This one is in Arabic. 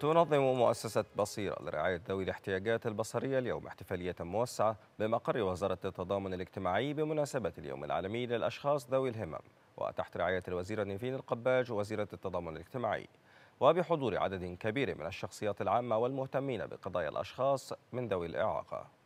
تنظم مؤسسة بصيرة لرعاية ذوي الاحتياجات البصرية اليوم احتفالية موسعة بمقر وزارة التضامن الاجتماعي بمناسبة اليوم العالمي للأشخاص ذوي الهمم وتحت رعاية الوزيرة نيفين القباج وزيرة التضامن الاجتماعي وبحضور عدد كبير من الشخصيات العامة والمهتمين بقضايا الأشخاص من ذوي الإعاقة